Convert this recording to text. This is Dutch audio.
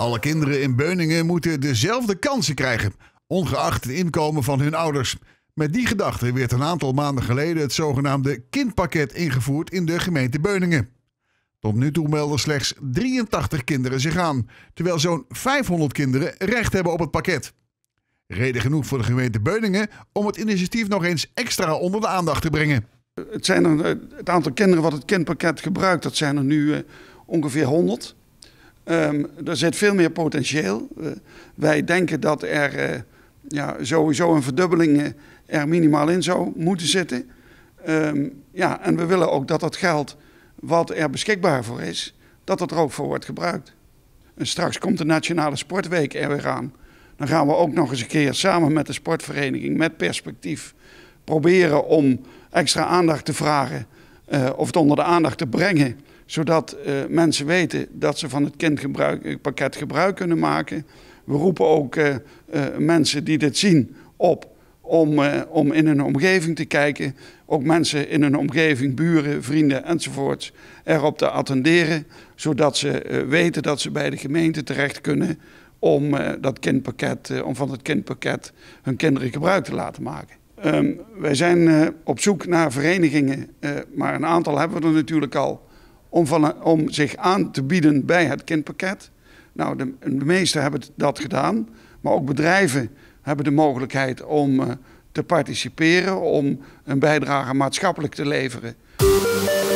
Alle kinderen in Beuningen moeten dezelfde kansen krijgen, ongeacht het inkomen van hun ouders. Met die gedachte werd een aantal maanden geleden het zogenaamde kindpakket ingevoerd in de gemeente Beuningen. Tot nu toe melden slechts 83 kinderen zich aan, terwijl zo'n 500 kinderen recht hebben op het pakket. Reden genoeg voor de gemeente Beuningen om het initiatief nog eens extra onder de aandacht te brengen. Het, zijn er, het aantal kinderen wat het kindpakket gebruikt, dat zijn er nu eh, ongeveer 100. Ehm, er zit veel meer potentieel. Eh, wij denken dat er eh, ja, sowieso een verdubbeling eh, er minimaal in zou moeten zitten. Ehm, ja, en we willen ook dat dat geld wat er beschikbaar voor is, dat dat er ook voor wordt gebruikt. En straks komt de Nationale Sportweek er weer aan. Dan gaan we ook nog eens een keer samen met de sportvereniging, met perspectief, proberen om extra aandacht te vragen of het onder de aandacht te brengen zodat eh, mensen weten dat ze van het kindpakket gebruik kunnen maken. We roepen ook eh, eh, mensen die dit zien op om, om in hun omgeving te kijken. Ook mensen in hun omgeving, buren, vrienden enzovoorts, erop te attenderen. Zodat ze weten dat ze bij de gemeente terecht kunnen om, dat kindpakket, om van het kindpakket hun kinderen gebruik te laten maken. Ehm, wij zijn op zoek naar verenigingen, maar een aantal hebben we er natuurlijk al om, van, om zich aan te bieden bij het kindpakket. Nou, de, de meesten hebben dat gedaan, maar ook bedrijven hebben de mogelijkheid om eh, te participeren, om een bijdrage maatschappelijk te leveren.